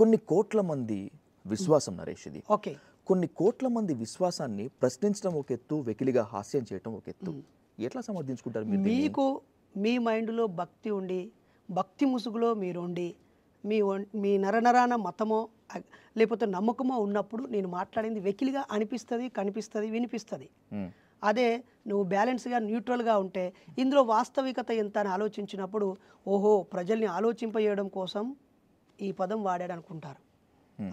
కొన్ని కోట్ల మంది విశ్వాసం నరేష్ ఇది ఓకే కొన్ని కోట్ల మంది విశ్వాసాన్ని ప్రశ్నించడం ఒక ఎత్తు వెకిలిగా హాస్యం చేయడం ఒక ఎత్తు ఎట్లా సమర్థించుకుంటారు మీకు మీ మైండ్లో భక్తి ఉండి భక్తి ముసుగులో మీరుండి మీ మీ నరనరాన మతమో లేకపోతే నమ్మకమో ఉన్నప్పుడు నేను మాట్లాడింది వెకిలిగా అనిపిస్తుంది కనిపిస్తుంది వినిపిస్తుంది అదే నువ్వు బ్యాలెన్స్గా న్యూట్రల్గా ఉంటే ఇందులో వాస్తవికత ఎంత అని ఆలోచించినప్పుడు ఓహో ప్రజల్ని ఆలోచింపజేయడం కోసం ఈ పదం వాడాడు అనుకుంటారు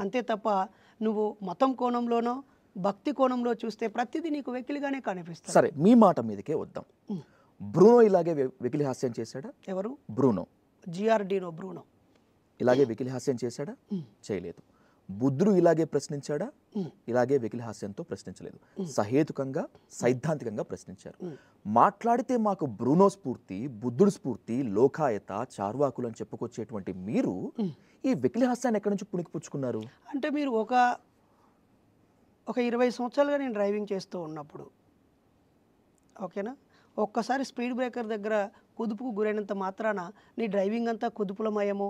అంతే తప్ప నువ్వు మతం కోణంలోనో భక్తి కోణంలో చూస్తే ప్రతిదీ నీకు వెకిలిగానే కనిపిస్తుంది సరే మీ మాట మీదకే వద్దాం బ్రూనో ఇలాగే వెకిలి హాస్యం చేశాడా ఎవరు బ్రూనో జిఆర్డీనో బ్రూనో ఇలాగే వెకిలి హాస్యం చేశాడా చేయలేదు బుద్ధుడు ఇలాగే ప్రశ్నించాడా ఇలాగే హాస్యంతో ప్రశ్నించలేదు సహేతుకంగా సైద్ధాంతికంగా ప్రశ్నించారు మాట్లాడితే మాకు బ్రూనో స్ఫూర్తి బుద్ధుడు స్ఫూర్తి లోకాయత చార్వాకులు అని చెప్పుకొచ్చేటువంటి మీరు ఈ హాస్యాన్ని ఎక్కడి నుంచి పుణికిపుచ్చుకున్నారు అంటే మీరు ఒక ఒక ఇరవై సంవత్సరాలుగా నేను డ్రైవింగ్ చేస్తూ ఉన్నప్పుడు ఓకేనా ఒక్కసారి స్పీడ్ బ్రేకర్ దగ్గర కుదుపుకు గురైనంత మాత్రాన నీ డ్రైవింగ్ అంతా కుదుపులమయమో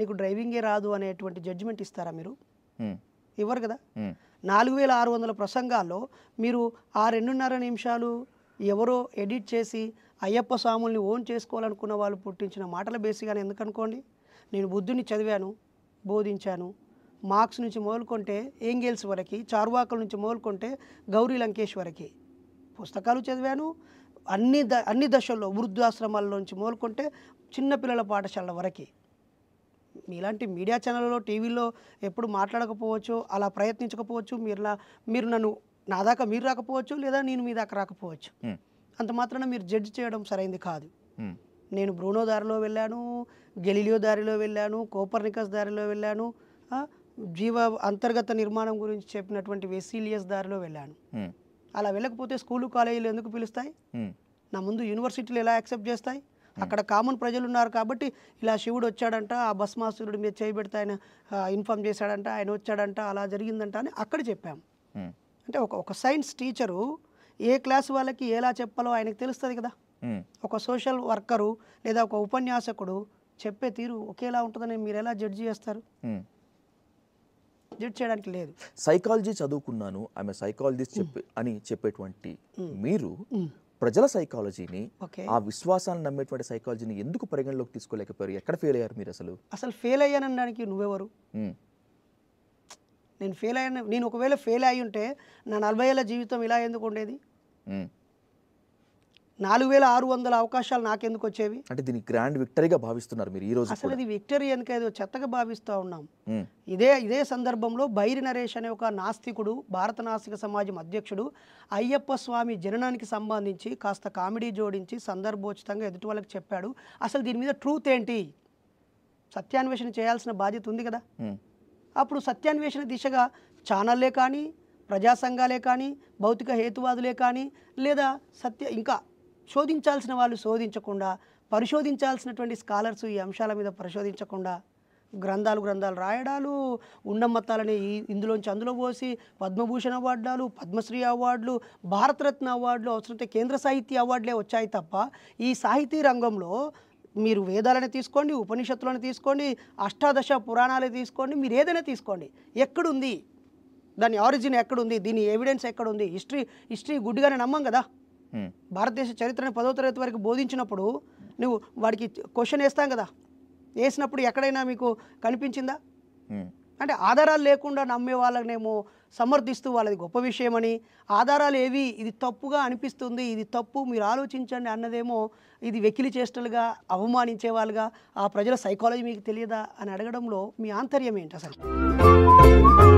నీకు డ్రైవింగే రాదు అనేటువంటి జడ్జిమెంట్ ఇస్తారా మీరు ఇవ్వరు కదా నాలుగు వేల ఆరు వందల ప్రసంగాల్లో మీరు ఆ రెండున్నర నిమిషాలు ఎవరో ఎడిట్ చేసి అయ్యప్ప స్వాముల్ని ఓన్ చేసుకోవాలనుకున్న వాళ్ళు పుట్టించిన మాటల బేసిగానే ఎందుకు అనుకోండి నేను బుద్ధుని చదివాను బోధించాను మార్క్స్ నుంచి మొదలుకొంటే ఏంగేల్స్ వరకు చార్వాకల నుంచి మొదలుకొంటే గౌరీ లంకేష్ వరకు పుస్తకాలు చదివాను అన్ని ద అన్ని దశల్లో వృద్ధాశ్రమాల నుంచి మొదలుకొంటే చిన్నపిల్లల పాఠశాల వరకు మీలాంటి మీడియా ఛానల్లో టీవీలో ఎప్పుడు మాట్లాడకపోవచ్చు అలా ప్రయత్నించకపోవచ్చు మీరు మీరు నన్ను నా దాకా మీరు రాకపోవచ్చు లేదా నేను మీ దాకా రాకపోవచ్చు అంత మాత్రాన మీరు జడ్జ్ చేయడం సరైంది కాదు నేను బ్రూనో దారిలో వెళ్ళాను గెలిలియో దారిలో వెళ్ళాను కోపర్నికస్ దారిలో వెళ్ళాను జీవ అంతర్గత నిర్మాణం గురించి చెప్పినటువంటి వెసీలియస్ దారిలో వెళ్ళాను అలా వెళ్ళకపోతే స్కూలు కాలేజీలు ఎందుకు పిలుస్తాయి నా ముందు యూనివర్సిటీలు ఎలా యాక్సెప్ట్ చేస్తాయి అక్కడ కామన్ ప్రజలు ఉన్నారు కాబట్టి ఇలా శివుడు వచ్చాడంట ఆ భస్మాసురుడి మీద చేయబెడితే ఆయన ఇన్ఫామ్ చేశాడంట ఆయన వచ్చాడంట అలా జరిగిందంట అని అక్కడ చెప్పాం అంటే ఒక ఒక సైన్స్ టీచరు ఏ క్లాస్ వాళ్ళకి ఎలా చెప్పాలో ఆయనకు తెలుస్తుంది కదా ఒక సోషల్ వర్కరు లేదా ఒక ఉపన్యాసకుడు చెప్పే తీరు ఒకేలా ఉంటుందని మీరు ఎలా జడ్జి చేస్తారు జడ్జ్ చేయడానికి లేదు సైకాలజీ చదువుకున్నాను ఆమె సైకాలజీ చెప్పే అని చెప్పేటువంటి మీరు ప్రజల సైకాలజీని ఆ విశ్వాసాన్ని నమ్మేటువంటి సైకాలజీని ఎందుకు పరిగణలోకి తీసుకోలేకపోయారు ఎక్కడ ఫెయిల్ అయ్యారు మీరు అసలు అసలు ఫెయిల్ అయ్యానడానికి నువ్వెవరు నేను ఫెయిల్ అయ్యాను నేను ఒకవేళ ఫెయిల్ అయి ఉంటే నా నలభై ఏళ్ళ జీవితం ఇలా ఎందుకు ఉండేది నాలుగు వేల ఆరు వందల అవకాశాలు నాకెందుకు వచ్చేవి అంటే దీని గ్రాండ్ విక్టరీగా భావిస్తున్నారు మీరు ఈ రోజు అసలు ఇది విక్టరీ అని ఏదో చెత్తగా భావిస్తూ ఉన్నాం ఇదే ఇదే సందర్భంలో బైరి నరేష్ అనే ఒక నాస్తికుడు భారత నాస్తిక సమాజం అధ్యక్షుడు అయ్యప్ప స్వామి జననానికి సంబంధించి కాస్త కామెడీ జోడించి సందర్భోచితంగా ఎదుటి వాళ్ళకి చెప్పాడు అసలు దీని మీద ట్రూత్ ఏంటి సత్యాన్వేషణ చేయాల్సిన బాధ్యత ఉంది కదా అప్పుడు సత్యాన్వేషణ దిశగా ఛానళ్ళే కానీ ప్రజా సంఘాలే కానీ భౌతిక హేతువాదులే కానీ లేదా సత్య ఇంకా శోధించాల్సిన వాళ్ళు శోధించకుండా పరిశోధించాల్సినటువంటి స్కాలర్స్ ఈ అంశాల మీద పరిశోధించకుండా గ్రంథాలు గ్రంథాలు రాయడాలు ఉన్న మతాలని ఇందులోంచి అందులో పోసి పద్మభూషణ్ అవార్డులు పద్మశ్రీ అవార్డులు భారతరత్న అవార్డులు అవసరమైతే కేంద్ర సాహిత్య అవార్డులే వచ్చాయి తప్ప ఈ సాహితీ రంగంలో మీరు వేదాలను తీసుకోండి ఉపనిషత్తులను తీసుకోండి అష్టాదశ పురాణాలు తీసుకోండి మీరు ఏదైనా తీసుకోండి ఎక్కడుంది దాని ఆరిజిన్ ఎక్కడుంది దీని ఎవిడెన్స్ ఎక్కడుంది హిస్టరీ హిస్టరీ గుడ్డిగానే నమ్మం కదా Hmm. భారతదేశ చరిత్రని పదో తరగతి వరకు బోధించినప్పుడు నువ్వు వాడికి క్వశ్చన్ వేస్తాం కదా వేసినప్పుడు ఎక్కడైనా మీకు కనిపించిందా hmm. అంటే ఆధారాలు లేకుండా నమ్మే వాళ్ళనేమో సమర్థిస్తూ వాళ్ళది గొప్ప విషయమని ఆధారాలు ఏవి ఇది తప్పుగా అనిపిస్తుంది ఇది తప్పు మీరు ఆలోచించండి అన్నదేమో ఇది వెకిలి చేష్టలుగా అవమానించే వాళ్ళుగా ఆ ప్రజల సైకాలజీ మీకు తెలియదా అని అడగడంలో మీ ఆంతర్యం ఏంటి అసలు